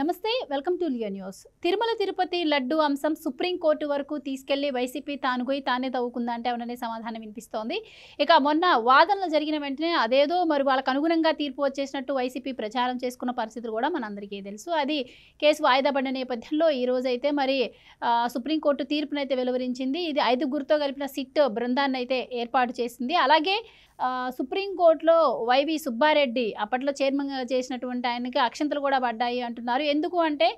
నమస్తే welcome to Leo News Tirumala Tirupati laddu అంశం Supreme Court వరకు తీసుకెళ్లి వైసీపీ తానుగోయి తానే తవ్వుకుందంటే అవుననే సమాధానం వినిపిస్తోంది ఇక మొన్న వాదనలు జరిగిన వెంటనే అదేదో మరి వాళ్ళకు అనుగుణంగా తీర్పు వచ్చేసినట్టు వైసీపీ ప్రచారం చేసుకున్న పరిస్థితులు కూడా మనందరికీ తెలుసు అది కేసు వాయిదా పడిన నేపథ్యంలో ఈరోజైతే మరి సుప్రీంకోర్టు తీర్పునైతే వెలువరించింది ఇది ఐదుగురితో కలిపిన సిట్ బృందాన్ని అయితే ఏర్పాటు చేసింది అలాగే సుప్రీంకోర్టులో వైవి సుబ్బారెడ్డి అప్పట్లో చైర్మన్గా చేసినటువంటి ఆయనకి అక్షంతలు కూడా పడ్డాయి అంటున్నారు చేశారు ఎందుకు అంటే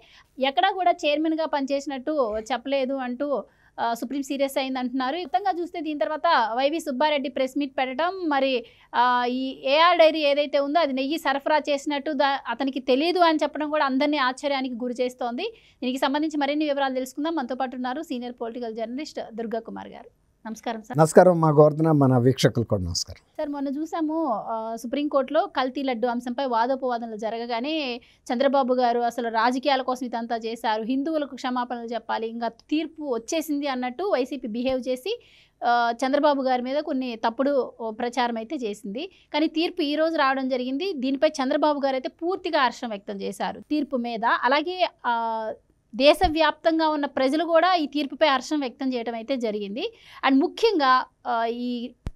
ఎక్కడా కూడా చైర్మన్గా పనిచేసినట్టు చెప్పలేదు అంటూ సుప్రీం సీరియస్ అయింది అంటున్నారు మొత్తంగా చూస్తే దీని తర్వాత వైవి సుబ్బారెడ్డి ప్రెస్ మీట్ పెట్టడం మరి ఈ ఏఆర్ డైరీ ఏదైతే ఉందో అది నెయ్యి సరఫరా చేసినట్టు అతనికి తెలియదు అని చెప్పడం కూడా అందరినీ ఆశ్చర్యానికి గురి చేస్తోంది దీనికి సంబంధించి మరిన్ని వివరాలు తెలుసుకుందాం మనతో పాటు ఉన్నారు senior political journalist Durga Kumar గారు నమస్కారం సార్ నమస్కారం మా గోవర్ధన మన వీక్షకులు కూడా నమస్కారం సార్ మొన్న చూసాము సుప్రీంకోర్టులో కల్తీ లడ్డు అంశంపై వాదోపవాదనలు జరగగానే చంద్రబాబు గారు అసలు రాజకీయాల కోసం ఇదంతా చేశారు హిందువులకు క్షమాపణలు చెప్పాలి ఇంకా తీర్పు వచ్చేసింది అన్నట్టు వైసీపీ బిహేవ్ చేసి చంద్రబాబు గారి మీద కొన్ని తప్పుడు ప్రచారం అయితే చేసింది కానీ తీర్పు ఈ రోజు రావడం జరిగింది దీనిపై చంద్రబాబు గారు అయితే పూర్తిగా హర్షం వ్యక్తం చేశారు తీర్పు మీద అలాగే దేశవ్యాప్తంగా ఉన్న ప్రజలు కూడా ఈ తీర్పుపై హర్షం వ్యక్తం చేయడం అయితే జరిగింది అండ్ ముఖ్యంగా ఈ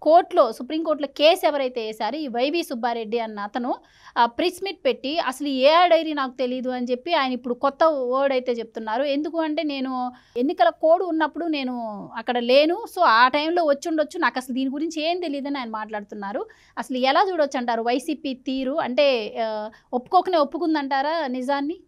కోర్టులో సుప్రీంకోర్టులో కేసు ఎవరైతే వేశారో ఈ వైవి సుబ్బారెడ్డి అన్న అతను ప్రిస్మిట్ పెట్టి అసలు ఏ డైరీ నాకు తెలియదు అని చెప్పి ఆయన ఇప్పుడు కొత్త వర్డ్ అయితే చెప్తున్నారు ఎందుకు అంటే నేను ఎన్నికల కోడ్ ఉన్నప్పుడు నేను అక్కడ లేను సో ఆ టైంలో వచ్చి ఉండొచ్చు నాకు అసలు దీని గురించి ఏం తెలియదు ఆయన మాట్లాడుతున్నారు అసలు ఎలా చూడొచ్చు అంటారు వైసీపీ తీరు అంటే ఒప్పుకోకనే ఒప్పుకుందంటారా నిజాన్ని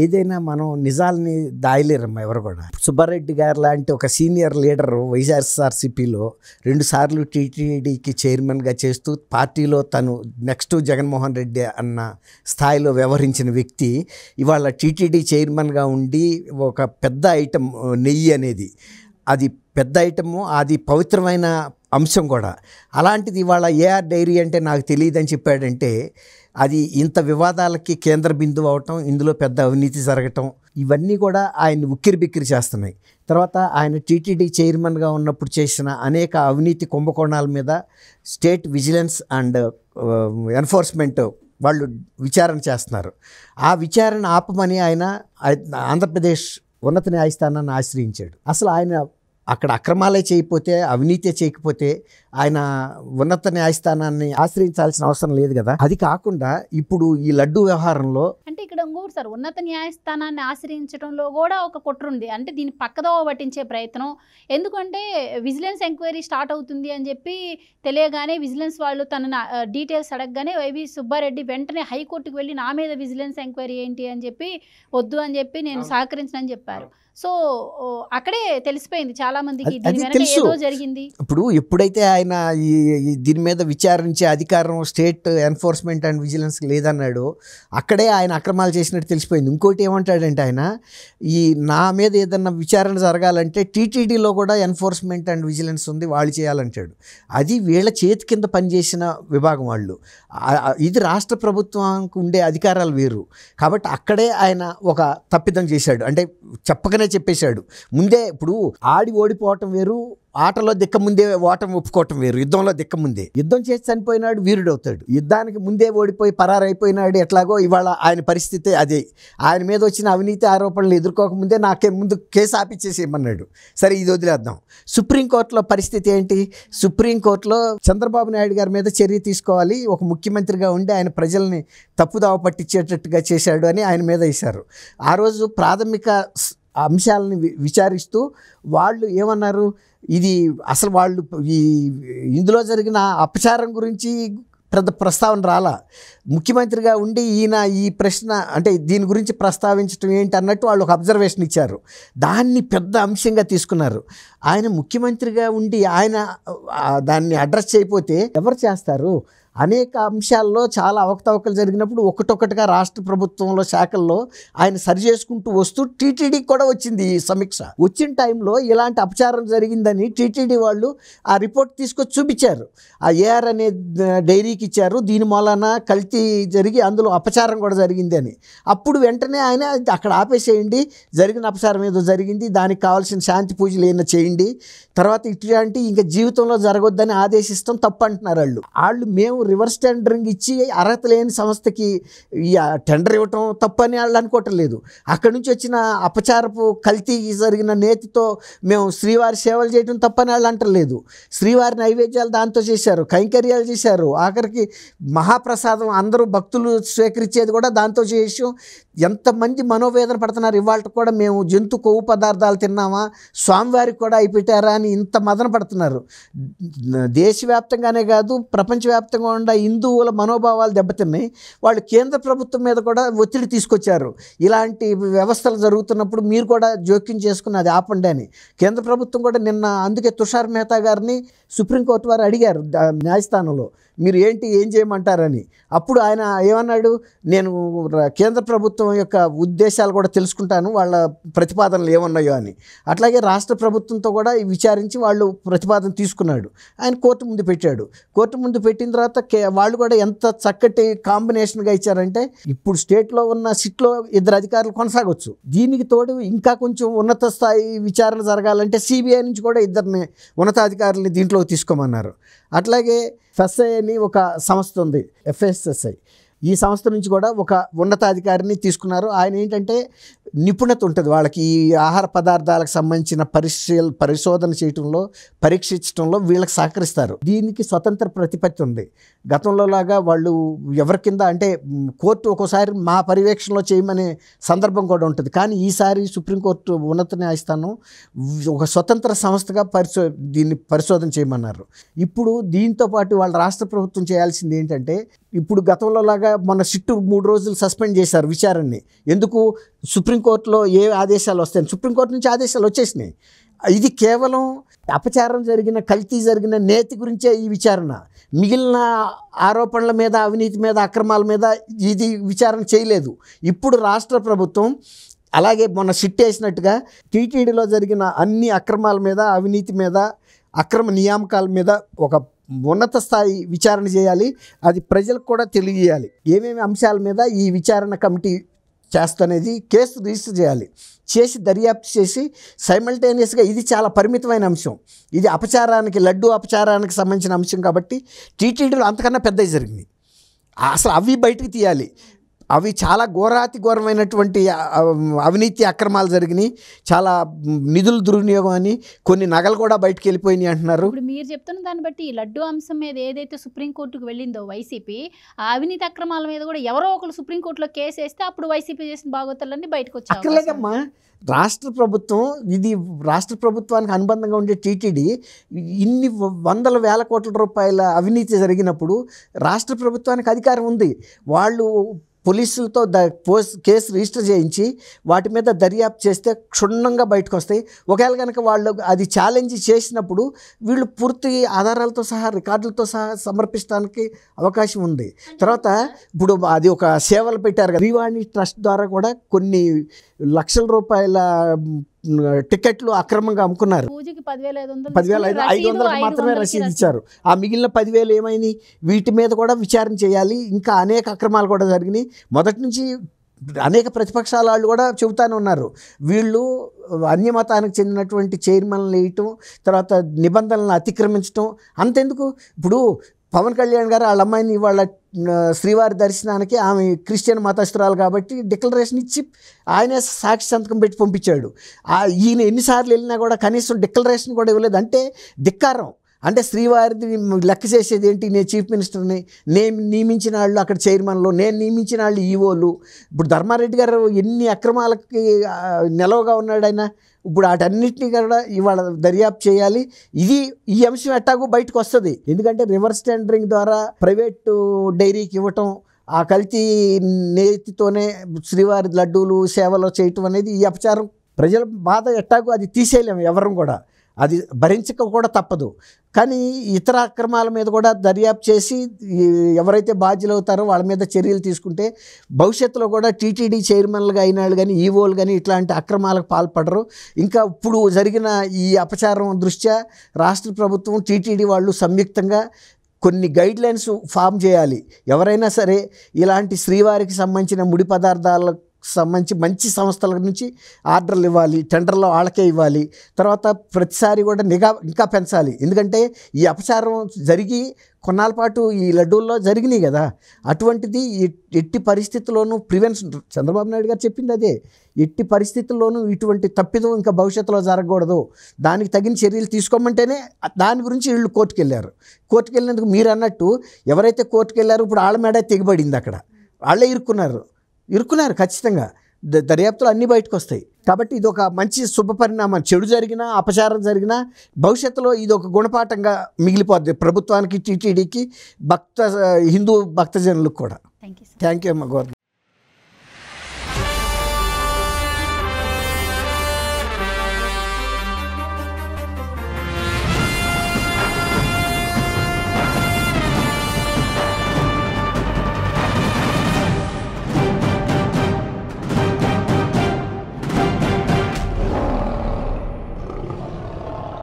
ఏదైనా మనం నిజాల్ని దాయలేరమ్మా ఎవరు కూడా సుబ్బారెడ్డి గారు లాంటి ఒక సీనియర్ లీడర్ వైఎస్ఆర్సీపీలో రెండుసార్లు టీటీడీకి చైర్మన్గా చేస్తూ పార్టీలో తను నెక్స్ట్ జగన్మోహన్ రెడ్డి అన్న స్థాయిలో వ్యవహరించిన వ్యక్తి ఇవాళ టీటీడీ చైర్మన్గా ఉండి ఒక పెద్ద ఐటమ్ నెయ్యి అనేది అది పెద్ద ఐటము అది పవిత్రమైన అంశం కూడా అలాంటిది ఇవాళ ఏఆర్ డైరీ అంటే నాకు తెలియదని చెప్పాడంటే అది ఇంత వివాదాలకి కేంద్ర బిందువు అవటం ఇందులో పెద్ద అవినీతి జరగటం ఇవన్నీ కూడా ఆయన ఉక్కిరి బిక్కిరి చేస్తున్నాయి తర్వాత ఆయన టీటీడీ చైర్మన్గా ఉన్నప్పుడు చేసిన అనేక అవినీతి కుంభకోణాల మీద స్టేట్ విజిలెన్స్ అండ్ ఎన్ఫోర్స్మెంట్ వాళ్ళు విచారణ చేస్తున్నారు ఆ విచారణ ఆపమని ఆయన ఆంధ్రప్రదేశ్ ఉన్నత న్యాయస్థానాన్ని ఆశ్రయించాడు అసలు ఆయన అక్కడ అక్రమాలే చేయకపోతే అవినీతే చేయకపోతే ఆయన ఉన్నత న్యాయస్థానాన్ని ఆశ్రయించాల్సిన అవసరం లేదు కదా అది కాకుండా ఇప్పుడు ఈ లడ్డు వ్యవహారంలో అంటే ఇక్కడ ఇంకోటి సార్ ఉన్నత న్యాయస్థానాన్ని ఆశ్రయించడంలో కూడా ఒక కుట్ర ఉంది అంటే దీన్ని పక్కదో పట్టించే ప్రయత్నం ఎందుకంటే విజిలెన్స్ ఎంక్వైరీ స్టార్ట్ అవుతుంది అని చెప్పి తెలియగానే విజిలెన్స్ వాళ్ళు తన డీటెయిల్స్ అడగగానే వైవి సుబ్బారెడ్డి వెంటనే హైకోర్టుకు వెళ్ళి నా మీద విజిలెన్స్ ఎంక్వైరీ ఏంటి అని చెప్పి వద్దు అని చెప్పి నేను సహకరించనని చెప్పారు సో అక్కడే తెలిసిపోయింది చాలా మందికి జరిగింది ఇప్పుడు ఎప్పుడైతే ఆయన ఈ దీని మీద విచారించే అధికారం స్టేట్ ఎన్ఫోర్స్మెంట్ అండ్ విజిలెన్స్ లేదన్నాడు అక్కడే ఆయన అక్రమాలు చేసినట్టు తెలిసిపోయింది ఇంకోటి ఏమంటాడంటే ఆయన ఈ నా మీద ఏదన్నా విచారణ జరగాలంటే టీటీడీలో కూడా ఎన్ఫోర్స్మెంట్ అండ్ విజిలెన్స్ ఉంది వాళ్ళు చేయాలంటాడు అది వీళ్ళ చేతి కింద పనిచేసిన విభాగం వాళ్ళు ఇది రాష్ట్ర ప్రభుత్వానికి ఉండే అధికారాలు వేరు కాబట్టి అక్కడే ఆయన ఒక తప్పిదం చేశాడు అంటే చెప్పకనే చెప్పేశాడు ముందే ఇప్పుడు ఆడి ఓడిపోవటం వేరు ఆటలో దిక్క ముందే ఓటం ఒప్పుకోవటం వేరు యుద్ధంలో దిక్క ముందే యుద్ధం చేసి చనిపోయినాడు వీరుడు అవుతాడు యుద్ధానికి ముందే ఓడిపోయి పరారైపోయినాడు ఎట్లాగో ఇవాళ ఆయన పరిస్థితి అదే ఆయన మీద వచ్చిన అవినీతి ఆరోపణలు ఎదుర్కోకముందే నాకే ముందు కేసు ఆపిచ్చేసేయమన్నాడు సరే ఇది వదిలేద్దాం సుప్రీంకోర్టులో పరిస్థితి ఏంటి సుప్రీంకోర్టులో చంద్రబాబు నాయుడు గారి మీద చర్య తీసుకోవాలి ఒక ముఖ్యమంత్రిగా ఉండి ఆయన ప్రజల్ని తప్పుదావ పట్టించేటట్టుగా చేశాడు అని ఆయన మీద వేశారు ఆ రోజు ప్రాథమిక అంశాలని విచారిస్తూ వాళ్ళు ఏమన్నారు ఇది అసలు వాళ్ళు ఈ ఇందులో జరిగిన అపచారం గురించి పెద్ద ప్రస్తావన రాలా ముఖ్యమంత్రిగా ఉండి ఈయన ఈ ప్రశ్న అంటే దీని గురించి ప్రస్తావించడం ఏంటి అన్నట్టు వాళ్ళు ఒక అబ్జర్వేషన్ ఇచ్చారు దాన్ని పెద్ద అంశంగా తీసుకున్నారు ఆయన ముఖ్యమంత్రిగా ఉండి ఆయన దాన్ని అడ్రస్ చేయకపోతే ఎవరు చేస్తారు అనేక అంశాల్లో చాలా అవకతవకలు జరిగినప్పుడు ఒకటొక్కటిగా రాష్ట్ర ప్రభుత్వంలో శాఖల్లో ఆయన సరి చేసుకుంటూ వస్తూ టీటీడీ కూడా వచ్చింది ఈ సమీక్ష వచ్చిన టైంలో ఇలాంటి అపచారం జరిగిందని టీటీడీ వాళ్ళు ఆ రిపోర్ట్ తీసుకొచ్చి చూపించారు ఆ ఏఆర్ అనే డైరీకి ఇచ్చారు దీని మూలన కల్తీ జరిగి అందులో అపచారం కూడా అని అప్పుడు వెంటనే ఆయన అక్కడ ఆపేసేయండి జరిగిన అపచారం ఏదో జరిగింది దానికి కావాల్సిన శాంతి పూజలు ఏమైనా చేయండి తర్వాత ఇట్లాంటి ఇంకా జీవితంలో జరగొద్దని ఆదేశిస్తాం తప్పు అంటున్నారు వాళ్ళు వాళ్ళు మేము రివర్స్ టెండరింగ్ ఇచ్చి అర్హత లేని సంస్థకి టెండర్ ఇవ్వటం తప్పని వాళ్ళు అనుకోవటం లేదు అక్కడి నుంచి వచ్చిన అపచారపు కల్తీ జరిగిన నేతితో మేము శ్రీవారి సేవలు చేయటం తప్పని వాళ్ళు అంటలేదు శ్రీవారి నైవేద్యాలు దాంతో చేశారు కైంకర్యాలు చేశారు ఆఖరికి మహాప్రసాదం అందరూ భక్తులు స్వీకరించేది కూడా దాంతో చేసి ఎంతమంది మనోవేదన పడుతున్నారు ఇవాళ కూడా మేము జంతు కొవ్వు పదార్థాలు తిన్నామా స్వామివారికి కూడా అయిపెట్టారా అని ఇంత మదన పడుతున్నారు దేశవ్యాప్తంగానే కాదు ప్రపంచవ్యాప్తంగా లేకుండా హిందువుల మనోభావాలు దెబ్బతిన్నాయి వాళ్ళు కేంద్ర ప్రభుత్వం మీద కూడా ఒత్తిడి తీసుకొచ్చారు ఇలాంటి వ్యవస్థలు జరుగుతున్నప్పుడు మీరు కూడా జోక్యం చేసుకుని అది ఆపండి అని కేంద్ర ప్రభుత్వం కూడా నిన్న అందుకే తుషార్ మెహతా గారిని సుప్రీంకోర్టు వారు అడిగారు న్యాయస్థానంలో మీరు ఏంటి ఏం చేయమంటారని అప్పుడు ఆయన ఏమన్నాడు నేను కేంద్ర ప్రభుత్వం యొక్క ఉద్దేశాలు కూడా తెలుసుకుంటాను వాళ్ళ ప్రతిపాదనలు ఏమన్నాయో అని అట్లాగే రాష్ట్ర ప్రభుత్వంతో కూడా విచారించి వాళ్ళు ప్రతిపాదన తీసుకున్నాడు ఆయన కోర్టు ముందు పెట్టాడు కోర్టు ముందు పెట్టిన తర్వాత కే వాళ్ళు కూడా ఎంత చక్కటి కాంబినేషన్గా ఇచ్చారంటే ఇప్పుడు స్టేట్లో ఉన్న సిట్లో ఇద్దరు అధికారులు కొనసాగొచ్చు దీనికి తోడు ఇంకా కొంచెం ఉన్నత స్థాయి విచారణ జరగాలంటే సిబిఐ నుంచి కూడా ఇద్దరిని ఉన్నతాధికారుల్ని దీంట్లో తీసుకోమన్నారు అట్లాగే ఫెస్ఐ అని ఒక సంస్థ ఉంది ఎఫ్ఎస్ఎస్ఐ ఈ సంస్థ నుంచి కూడా ఒక ఉన్నతాధికారిని తీసుకున్నారు ఆయన ఏంటంటే నిపుణత ఉంటుంది వాళ్ళకి ఈ ఆహార పదార్థాలకు సంబంధించిన పరిశీల పరిశోధన చేయటంలో పరీక్షించడంలో వీళ్ళకి సహకరిస్తారు దీనికి స్వతంత్ర ప్రతిపత్తి ఉంది గతంలో లాగా వాళ్ళు ఎవరి కింద అంటే కోర్టు ఒక్కోసారి మా పర్యవేక్షణలో చేయమనే సందర్భం కూడా ఉంటుంది కానీ ఈసారి సుప్రీంకోర్టు ఉన్నత న్యాయస్థానం ఒక స్వతంత్ర సంస్థగా పరిశో దీన్ని పరిశోధన చేయమన్నారు ఇప్పుడు దీంతో పాటు వాళ్ళ రాష్ట్ర ప్రభుత్వం చేయాల్సింది ఏంటంటే ఇప్పుడు గతంలో లాగా మన సిట్టు మూడు రోజులు సస్పెండ్ చేశారు విచారణని ఎందుకు సుప్రీంకోర్టులో ఏ ఆదేశాలు వస్తాయని సుప్రీంకోర్టు నుంచి ఆదేశాలు వచ్చేసినాయి ఇది కేవలం అపచారం జరిగిన కల్తీ జరిగిన నేతి గురించే ఈ విచారణ మిగిలిన ఆరోపణల మీద అవినీతి మీద అక్రమాల మీద ఇది విచారణ చేయలేదు ఇప్పుడు రాష్ట్ర ప్రభుత్వం అలాగే మొన్న సిట్ వేసినట్టుగా టీటీడీలో జరిగిన అన్ని అక్రమాల మీద అవినీతి మీద అక్రమ నియామకాల మీద ఒక ఉన్నత స్థాయి విచారణ చేయాలి అది ప్రజలకు కూడా తెలియజేయాలి ఏమేమి అంశాల మీద ఈ విచారణ కమిటీ చేస్తనేది కేసు రిజిస్టర్ చేయాలి చేసి దర్యాప్తు చేసి సైమల్టేనియస్గా ఇది చాలా పరిమితమైన అంశం ఇది అపచారానికి లడ్డు అపచారానికి సంబంధించిన అంశం కాబట్టి టీటీడీలో అంతకన్నా పెద్దవి జరిగింది అసలు అవి బయటకు తీయాలి అవి చాలా ఘోరాతి ఘోరమైనటువంటి అవినీతి అక్రమాలు జరిగినాయి చాలా నిధులు దుర్వినియోగం అని కొన్ని నగలు కూడా బయటకు వెళ్ళిపోయినాయి అంటున్నారు ఇప్పుడు మీరు చెప్తున్న దాన్ని బట్టి ఈ లడ్డు అంశం మీద ఏదైతే సుప్రీంకోర్టుకు వెళ్ళిందో వైసీపీ ఆ అవినీతి అక్రమాల మీద కూడా ఎవరో ఒకరు సుప్రీంకోర్టులో కేసు వేస్తే అప్పుడు వైసీపీ చేసిన బాగోతాలన్నీ బయటకు వచ్చాయి అక్కర్లేదమ్మా రాష్ట్ర ప్రభుత్వం ఇది రాష్ట్ర ప్రభుత్వానికి అనుబంధంగా ఉండే టీటీడీ ఇన్ని వందల వేల కోట్ల రూపాయల అవినీతి జరిగినప్పుడు రాష్ట్ర ప్రభుత్వానికి అధికారం ఉంది వాళ్ళు పోలీసులతో ద పోస్ కేసు రిజిస్టర్ చేయించి వాటి మీద దర్యాప్తు చేస్తే క్షుణ్ణంగా బయటకు వస్తాయి ఒకవేళ కనుక వాళ్ళు అది ఛాలెంజ్ చేసినప్పుడు వీళ్ళు పూర్తి ఆధారాలతో సహా రికార్డులతో సహా సమర్పించడానికి అవకాశం ఉంది తర్వాత ఇప్పుడు అది ఒక సేవలు పెట్టారు కదా శ్రీవాణి ట్రస్ట్ ద్వారా కూడా కొన్ని లక్షల రూపాయల టికెట్లు అక్రమంగా అమ్ముకున్నారు పదివేల ఐదు ఐదు వందలకు మాత్రమే రసీదు ఇచ్చారు ఆ మిగిలిన పదివేలు ఏమైంది వీటి మీద కూడా విచారణ చేయాలి ఇంకా అనేక అక్రమాలు కూడా జరిగినాయి మొదటి నుంచి అనేక ప్రతిపక్షాల వాళ్ళు కూడా చెబుతానే ఉన్నారు వీళ్ళు అన్యమతానికి చెందినటువంటి చైర్మన్లు వేయటం తర్వాత నిబంధనలను అతిక్రమించటం అంతెందుకు ఇప్పుడు పవన్ కళ్యాణ్ గారు వాళ్ళ అమ్మాయిని వాళ్ళ శ్రీవారి దర్శనానికి ఆమె క్రిస్టియన్ మతస్థురాలు కాబట్టి డిక్లరేషన్ ఇచ్చి ఆయనే సాక్షి సంతకం పెట్టి పంపించాడు ఈయన ఎన్నిసార్లు వెళ్ళినా కూడా కనీసం డిక్లరేషన్ కూడా ఇవ్వలేదు అంటే ధిక్కారం అంటే శ్రీవారిని లెక్క చేసేది ఏంటి నేను చీఫ్ మినిస్టర్ని నేను నియమించిన వాళ్ళు అక్కడ చైర్మన్లు నేను నియమించిన వాళ్ళు ఈవోలు ఇప్పుడు ధర్మారెడ్డి గారు ఎన్ని అక్రమాలకి నిలవగా ఉన్నాడు ఆయన ఇప్పుడు వాటన్నిటినీ కూడా ఇవాళ దర్యాప్తు చేయాలి ఇది ఈ అంశం ఎట్టాగూ బయటకు వస్తుంది ఎందుకంటే రివర్స్ టెండరింగ్ ద్వారా ప్రైవేటు డైరీకి ఇవ్వటం ఆ కల్తీ నేతితోనే శ్రీవారి లడ్డూలు సేవలు చేయటం అనేది ఈ అపచారం ప్రజల బాధ ఎట్టాగు అది తీసేయలేము ఎవరం కూడా అది భరించక కూడా తప్పదు కానీ ఇతర అక్రమాల మీద కూడా దర్యాప్తు చేసి ఎవరైతే బాధ్యులు అవుతారో వాళ్ళ మీద చర్యలు తీసుకుంటే భవిష్యత్తులో కూడా టీటీడీ చైర్మన్లుగా అయిన వాళ్ళు కానీ ఈవోలు కానీ ఇట్లాంటి అక్రమాలకు పాల్పడరు ఇంకా ఇప్పుడు జరిగిన ఈ అపచారం దృష్ట్యా రాష్ట్ర ప్రభుత్వం టీటీడీ వాళ్ళు సంయుక్తంగా కొన్ని గైడ్లైన్స్ ఫామ్ చేయాలి ఎవరైనా సరే ఇలాంటి శ్రీవారికి సంబంధించిన ముడి పదార్థాలకు సంబంధించి మంచి సంస్థల నుంచి ఆర్డర్లు ఇవ్వాలి టెండర్లో వాళ్ళకే ఇవ్వాలి తర్వాత ప్రతిసారి కూడా నిఘా ఇంకా పెంచాలి ఎందుకంటే ఈ అపచారం జరిగి కొన్నాళ్ళ పాటు ఈ లడ్డూల్లో జరిగినాయి కదా అటువంటిది ఎట్టి పరిస్థితుల్లోనూ ప్రివెన్షన్ చంద్రబాబు నాయుడు గారు చెప్పింది అదే ఎట్టి పరిస్థితుల్లోనూ ఇటువంటి తప్పిదం ఇంకా భవిష్యత్తులో జరగకూడదు దానికి తగిన చర్యలు తీసుకోమంటేనే దాని గురించి వీళ్ళు కోర్టుకు వెళ్ళారు కోర్టుకు వెళ్ళినందుకు మీరు అన్నట్టు ఎవరైతే కోర్టుకు వెళ్ళారో ఇప్పుడు వాళ్ళ మేడ తెగిపడింది అక్కడ వాళ్ళే ఇరుక్కున్నారు ఇరుక్కున్నారు ఖచ్చితంగా దర్యాప్తులు అన్నీ బయటకు వస్తాయి కాబట్టి ఇది ఒక మంచి శుభ పరిణామం చెడు జరిగినా అపచారం జరిగినా భవిష్యత్తులో ఇది ఒక గుణపాఠంగా మిగిలిపోద్ది ప్రభుత్వానికి టీటీడీకి భక్త హిందూ భక్తజనులకు కూడా థ్యాంక్ యూ అమ్మ